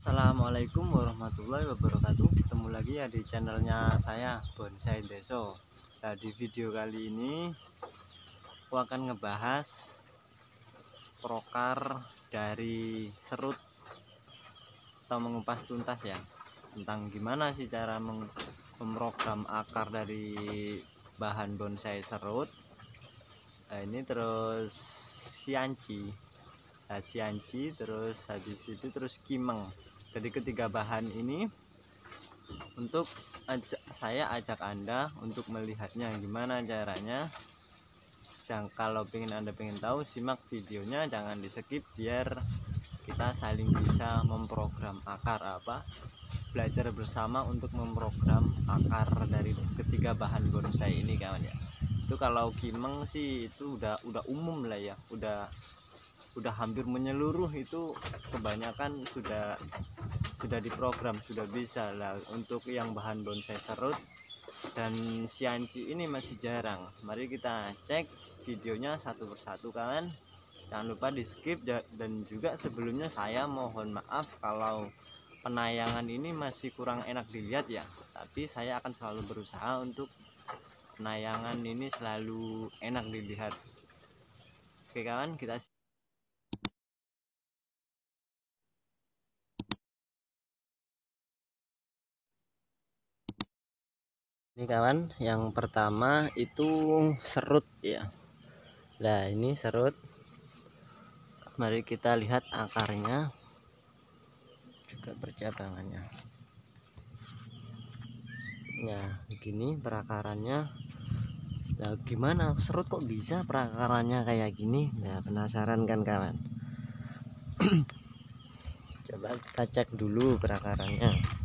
Assalamualaikum warahmatullahi wabarakatuh Ketemu lagi ya di channelnya saya Bonsai Deso Nah di video kali ini Aku akan ngebahas Prokar dari serut Atau mengupas tuntas ya Tentang gimana sih cara memprogram akar dari bahan bonsai serut Nah ini terus sianci Nah, sianci terus habis itu terus kimeng jadi ketiga bahan ini untuk ajak, saya ajak Anda untuk melihatnya gimana caranya. Jangan kalau pengen Anda pengen tahu simak videonya jangan di skip biar kita saling bisa memprogram akar apa belajar bersama untuk memprogram akar dari ketiga bahan bonsai ini kawan ya itu kalau kimeng sih itu udah udah umum lah ya udah sudah hampir menyeluruh itu kebanyakan sudah sudah diprogram sudah bisa lah untuk yang bahan bonsai serut dan sianci ini masih jarang mari kita cek videonya satu persatu kawan jangan lupa di skip dan juga sebelumnya saya mohon maaf kalau penayangan ini masih kurang enak dilihat ya tapi saya akan selalu berusaha untuk penayangan ini selalu enak dilihat oke kawan kita ini kawan yang pertama itu serut ya nah ini serut mari kita lihat akarnya juga percabangannya nah begini perakarannya nah gimana serut kok bisa perakarannya kayak gini nah penasaran kan kawan coba kita cek dulu perakarannya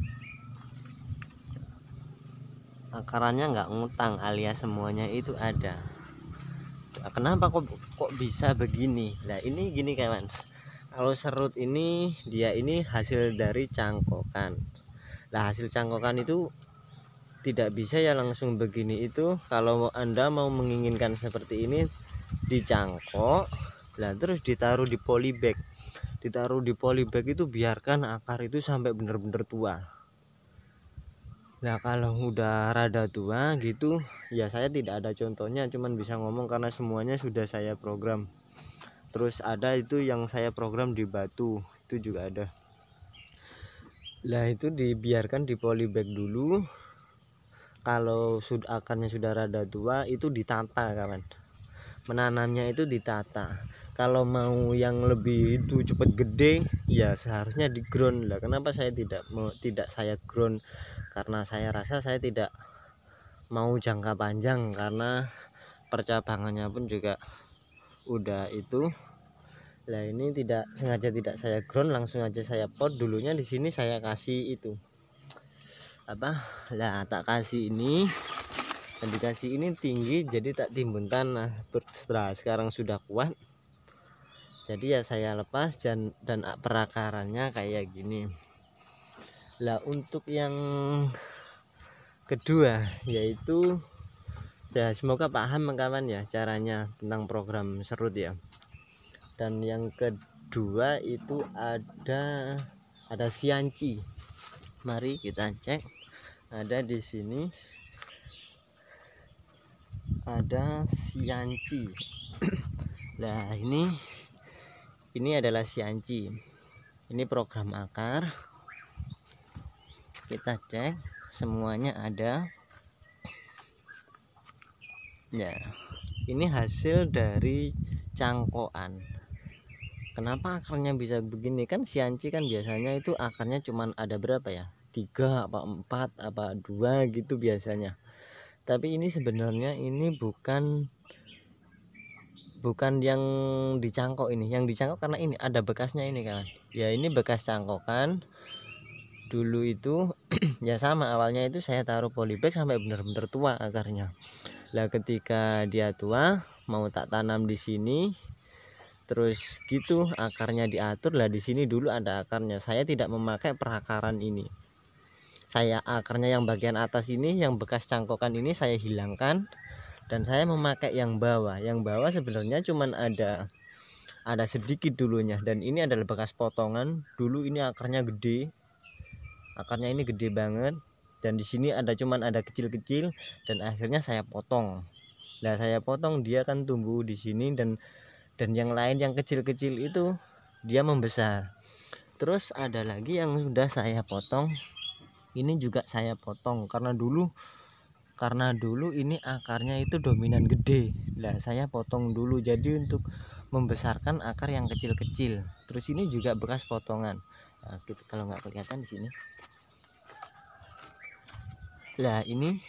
akarannya nggak ngutang alias semuanya itu ada nah, kenapa kok kok bisa begini nah ini gini kawan kalau serut ini dia ini hasil dari cangkokan nah hasil cangkokan itu tidak bisa ya langsung begini itu kalau anda mau menginginkan seperti ini dicangkok lah terus ditaruh di polybag ditaruh di polybag itu biarkan akar itu sampai benar-benar tua Nah kalau udah rada tua gitu ya saya tidak ada contohnya cuman bisa ngomong karena semuanya sudah saya program Terus ada itu yang saya program di batu itu juga ada Nah itu dibiarkan di polybag dulu Kalau sudah akarnya sudah rada tua itu ditata kawan Menanamnya itu ditata Kalau mau yang lebih itu cepat gede ya seharusnya di ground lah Kenapa saya tidak tidak saya ground karena saya rasa saya tidak mau jangka panjang karena percabangannya pun juga udah itu lah ini tidak sengaja tidak saya ground langsung aja saya pot dulunya di sini saya kasih itu apa lah tak kasih ini dan dikasih ini tinggi jadi tak timbun tanah setelah sekarang sudah kuat jadi ya saya lepas dan dan perakarannya kayak gini lah untuk yang kedua yaitu ya semoga paham kawan ya caranya tentang program serut ya. Dan yang kedua itu ada ada sianci. Mari kita cek ada di sini ada sianci. Nah, ini ini adalah sianci. Ini program akar kita cek semuanya ada ya ini hasil dari cangkoan kenapa akarnya bisa begini kan sianci kan biasanya itu akarnya cuman ada berapa ya tiga apa empat apa dua gitu biasanya tapi ini sebenarnya ini bukan bukan yang dicangkok ini yang dicangkok karena ini ada bekasnya ini kan ya ini bekas cangkokan dulu itu ya sama awalnya itu saya taruh polybag sampai benar-benar tua akarnya lah ketika dia tua mau tak tanam di sini terus gitu akarnya diatur lah di sini dulu ada akarnya saya tidak memakai perakaran ini saya akarnya yang bagian atas ini yang bekas cangkokan ini saya hilangkan dan saya memakai yang bawah yang bawah sebenarnya cuman ada ada sedikit dulunya dan ini adalah bekas potongan dulu ini akarnya gede akarnya ini gede banget dan di sini ada cuman ada kecil-kecil dan akhirnya saya potong nah saya potong dia akan tumbuh di sini dan dan yang lain yang kecil-kecil itu dia membesar terus ada lagi yang sudah saya potong ini juga saya potong karena dulu karena dulu ini akarnya itu dominan gede lah saya potong dulu jadi untuk membesarkan akar yang kecil-kecil terus ini juga bekas potongan Eh, kalau nggak kelihatan di sini lah ini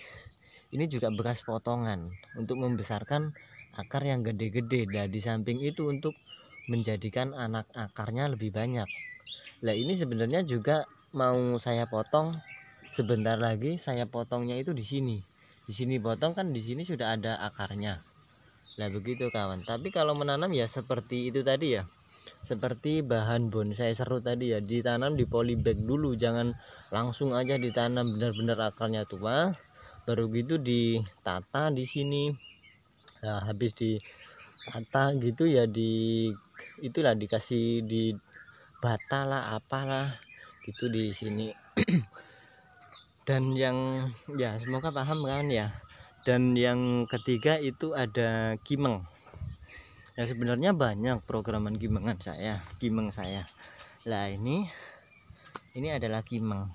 ini juga bekas potongan untuk membesarkan akar yang gede-gede dan nah, di samping itu untuk menjadikan anak akarnya lebih banyak lah ini sebenarnya juga mau saya potong sebentar lagi saya potongnya itu di sini di sini potong kan di sini sudah ada akarnya lah begitu kawan tapi kalau menanam ya seperti itu tadi ya seperti bahan bonsai seru tadi ya ditanam di polybag dulu jangan langsung aja ditanam benar-benar akarnya tua baru gitu ditata di sini nah, habis ditata gitu ya di itulah dikasih di bata lah apalah gitu di sini dan yang ya semoga paham kan ya dan yang ketiga itu ada kimeng ya sebenarnya banyak programan gimengan saya gimeng saya lah ini ini adalah gimeng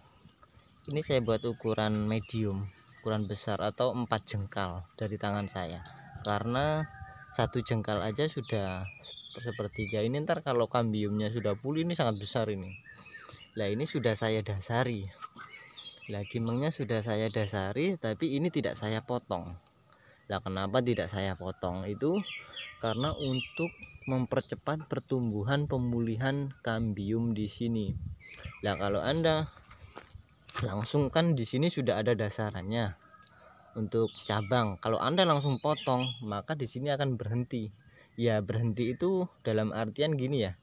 ini saya buat ukuran medium ukuran besar atau empat jengkal dari tangan saya karena satu jengkal aja sudah sepertiga ini ntar kalau kambiumnya sudah pulih ini sangat besar ini lah ini sudah saya dasari lah gimengnya sudah saya dasari tapi ini tidak saya potong Nah, kenapa tidak saya potong itu? Karena untuk mempercepat pertumbuhan pemulihan kambium di sini. Nah, kalau Anda langsung kan di sini sudah ada dasarannya untuk cabang. Kalau Anda langsung potong, maka di sini akan berhenti. Ya, berhenti itu dalam artian gini ya.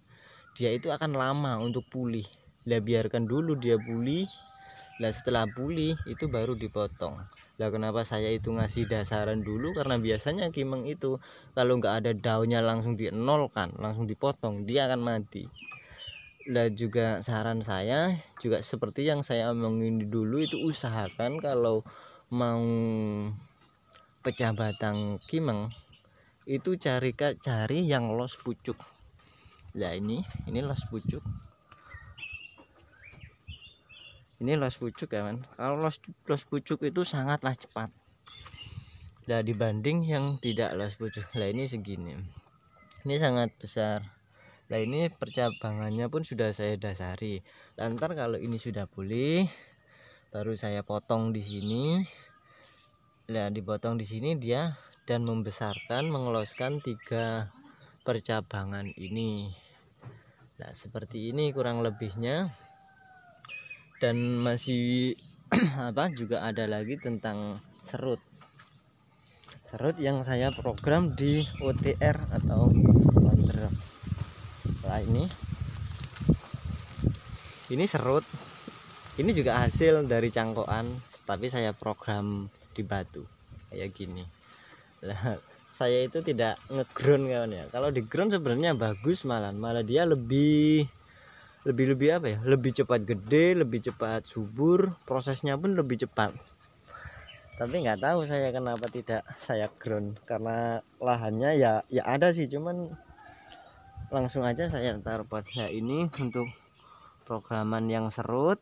Dia itu akan lama untuk pulih. Lah biarkan dulu dia pulih. Lah setelah pulih itu baru dipotong lah kenapa saya itu ngasih dasaran dulu karena biasanya kimeng itu kalau nggak ada daunnya langsung di nolkan langsung dipotong dia akan mati dan juga saran saya juga seperti yang saya omongin dulu itu usahakan kalau mau pecah batang kimeng itu cari cari yang los pucuk ya ini ini los pucuk ini los pucuk ya kan kalau los los pucuk itu sangatlah cepat nah dibanding yang tidak los pucuk lah ini segini ini sangat besar nah ini percabangannya pun sudah saya dasari lantar kalau ini sudah pulih baru saya potong di sini nah dipotong di sini dia dan membesarkan mengeloskan tiga percabangan ini nah seperti ini kurang lebihnya dan masih apa juga ada lagi tentang serut serut yang saya program di OTR atau wonder nah ini ini serut ini juga hasil dari cangkokan tapi saya program di batu kayak gini lah saya itu tidak ngeground kawan ya kalau di ground sebenarnya bagus malah malah dia lebih lebih-lebih apa ya lebih cepat gede lebih cepat subur prosesnya pun lebih cepat tapi nggak tahu saya kenapa tidak saya ground karena lahannya ya ya ada sih cuman langsung aja saya taruh ya ini untuk programan yang serut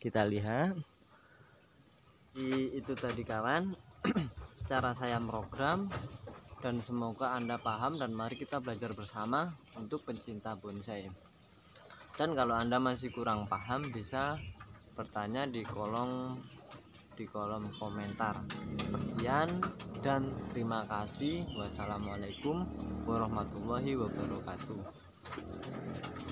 kita lihat di itu tadi kawan cara saya program dan semoga anda paham dan mari kita belajar bersama untuk pencinta bonsai dan kalau anda masih kurang paham bisa bertanya di kolom di kolom komentar sekian dan terima kasih wassalamualaikum warahmatullahi wabarakatuh